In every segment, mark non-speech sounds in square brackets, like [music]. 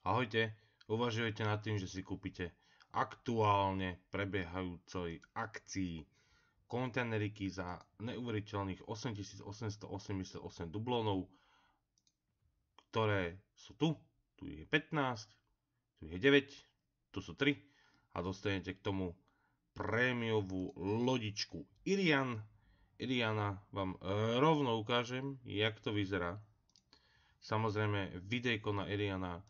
Ahojte, uvažujete nad tým, že si kúpite aktuálne prebiehajúcej akcii kontajneriky za neuveriteľných 8888 dublónov, ktoré sú tu, tu je 15, tu je 9, tu sú 3 a dostanete k tomu prémiovú lodičku Irian. Iriana vám rovno ukážem, jak to vyzerá. Samozrejme, videjko na Iriana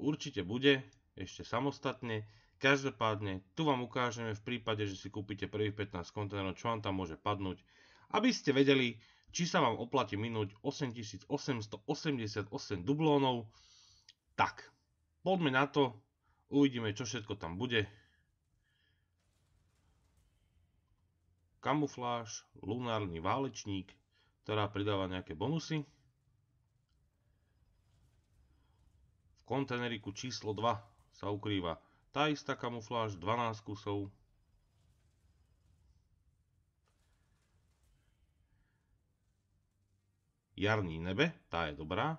určite bude, ešte samostatne. Každopádne, tu vám ukážeme v prípade, že si kúpite prvých 15 kontajnerov, čo vám tam môže padnúť, aby ste vedeli, či sa vám oplatí minúť 8888 dublónov. Tak, poďme na to, uvidíme, čo všetko tam bude. Kamufláž, lunárny válečník, ktorá pridáva nejaké bonusy. konteneriku číslo 2 sa ukrýva tá istá kamufláž, 12 kusov. Jarní nebe, tá je dobrá.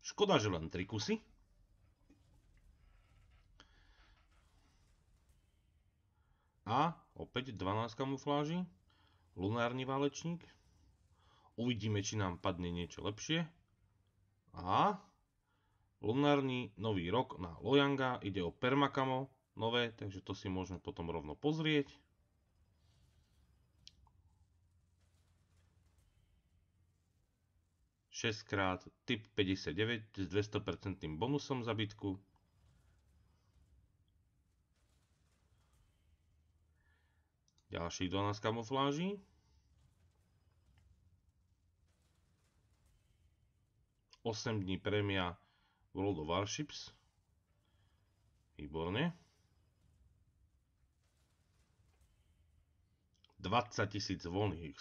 Škoda, že len 3 kusy. A opäť 12 kamufláži. Lunárny válečník. Uvidíme, či nám padne niečo lepšie. A Lunárny nový rok na Loyanga, ide o Permakamo nové, takže to si môžeme potom rovno pozrieť. Šestkrát typ 59 s 200% bonusom zabytku. Ďalší 12 kamufláží. kamufláži. Osem dní premia World of Warships. Výborne. 20 tisíc voľných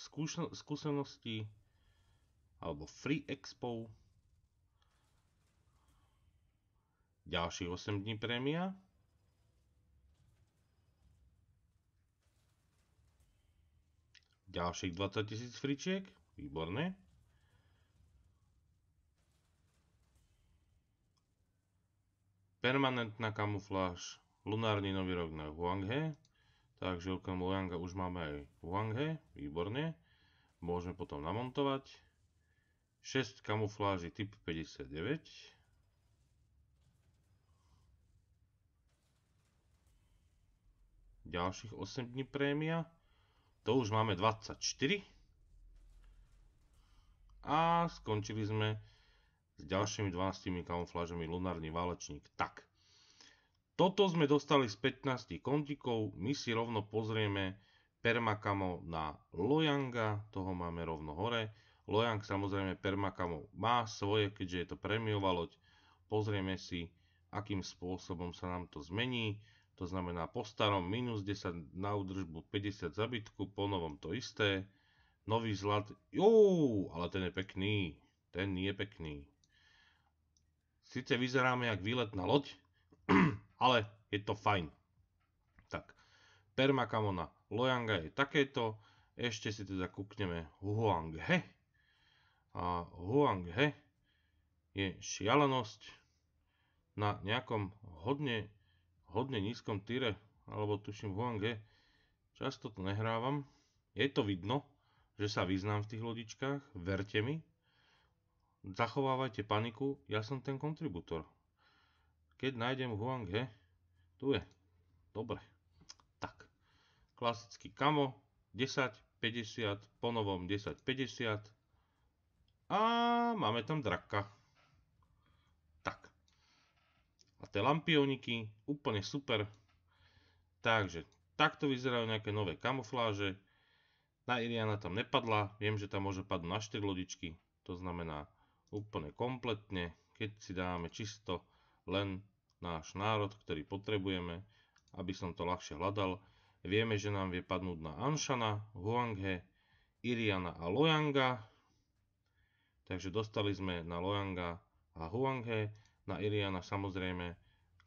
skúseností alebo Free Expo. Ďalších 8 dní prémia. Ďalších 20 tisíc fričiek. Výborné. Permanentná kamufláž. Lunárny nový rok na Huanghe. Takže okrem Lojanga už máme aj Huanghe. Výborne. Môžeme potom namontovať. 6 kamufláži typ 59. Ďalších 8 dní prémia. To už máme 24. A skončili sme ďalšími 12 kamuflážami Lunárny válečník. Tak, toto sme dostali z 15 kontikov, my si rovno pozrieme Permakamo na Lojanga, toho máme rovno hore. Lojang samozrejme Permakamo má svoje, keďže je to premiová loď. Pozrieme si, akým spôsobom sa nám to zmení. To znamená po starom minus 10 na údržbu 50 zabytku, po novom to isté. Nový zlat, jú, ale ten je pekný, ten je pekný. Sice vyzeráme jak výletná loď, [clears throat] ale je to fajn. Tak, Permakamona Loyanga je takéto, ešte si teda kúkneme Huang He. A Huang He je šialenosť na nejakom hodne, hodne nízkom tyre, alebo tuším Huang He, často to nehrávam. Je to vidno, že sa vyznám v tých lodičkách, verte mi, Zachovávajte paniku, ja som ten kontributor. Keď nájdem Huang He, tu je. Dobre. Tak. Klasický kamo, 10.50, po novom 10.50. A máme tam draka. Tak. A tie lampioniky, úplne super. Takže, takto vyzerajú nejaké nové kamufláže. Na Iriana tam nepadla, viem, že tam môže padnúť na 4 lodičky, to znamená úplne kompletne, keď si dáme čisto len náš národ, ktorý potrebujeme, aby som to ľahšie hľadal. Vieme, že nám vie padnúť na Anšana, Huanghe, Iriana a Loyanga. Takže dostali sme na Loyanga a Huanghe. Na Iriana samozrejme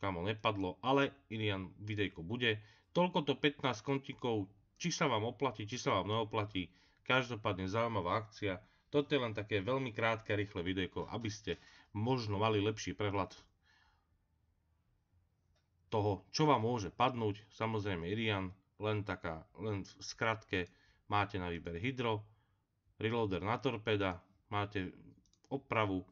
kamo nepadlo, ale Irian videjko bude. Toľko to 15 kontikov, či sa vám oplatí, či sa vám neoplatí. Každopádne zaujímavá akcia toto je len také veľmi krátke, rýchle videjko, aby ste možno mali lepší prehľad toho, čo vám môže padnúť. Samozrejme Irian, len taká, len v skratke máte na výber hydro, reloader na torpeda, máte opravu,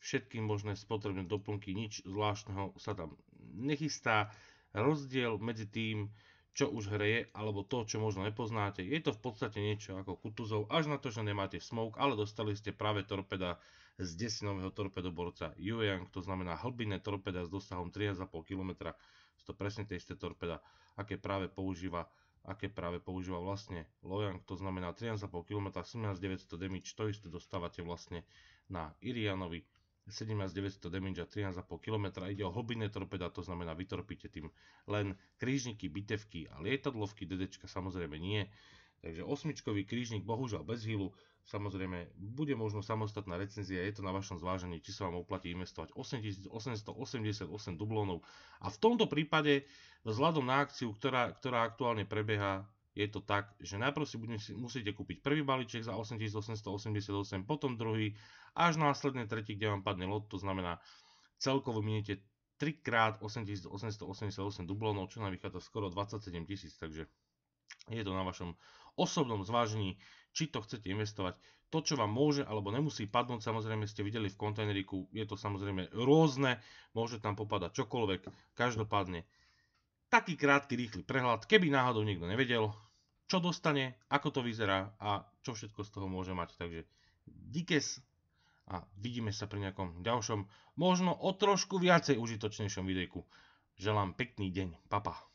všetky možné spotrebné doplnky, nič zvláštneho sa tam nechystá. Rozdiel medzi tým, čo už hreje, alebo to, čo možno nepoznáte. Je to v podstate niečo ako Kutuzov, až na to, že nemáte smoke, ale dostali ste práve torpeda z desinového torpedoborca Yuyang, to znamená hlbinné torpeda s dosahom 3,5 km. To presne tie isté torpeda, aké práve používa aké práve používa vlastne Lojang, to znamená 13,5 km, 17900 damage, to isté dostávate vlastne na Irianovi, 17900 damage a 13,5 km. Ide o hlbinné torpeda, to znamená vytorpíte tým len krížniky, bitevky a lietadlovky, dedečka samozrejme nie. Takže osmičkový krížnik, bohužiaľ bez hýlu, samozrejme bude možno samostatná recenzia, je to na vašom zvážení, či sa vám oplatí investovať 8888 dublónov. A v tomto prípade, vzhľadom na akciu, ktorá, ktorá aktuálne prebieha, je to tak, že najprv si musíte kúpiť prvý balíček za 8888, potom druhý, až následne tretí, kde vám padne lot, to znamená celkovo miniete 3 krát 8888 dublónov, čo nám vychádza skoro 27 tisíc, takže je to na vašom osobnom zvážení, či to chcete investovať. To, čo vám môže alebo nemusí padnúť, samozrejme ste videli v kontajneriku, je to samozrejme rôzne, môže tam popadať čokoľvek, každopádne taký krátky, rýchly prehľad, keby náhodou niekto nevedel, čo dostane, ako to vyzerá a čo všetko z toho môže mať. Takže díkes a vidíme sa pri nejakom ďalšom, možno o trošku viacej užitočnejšom videjku. Želám pekný deň, papa. Pa.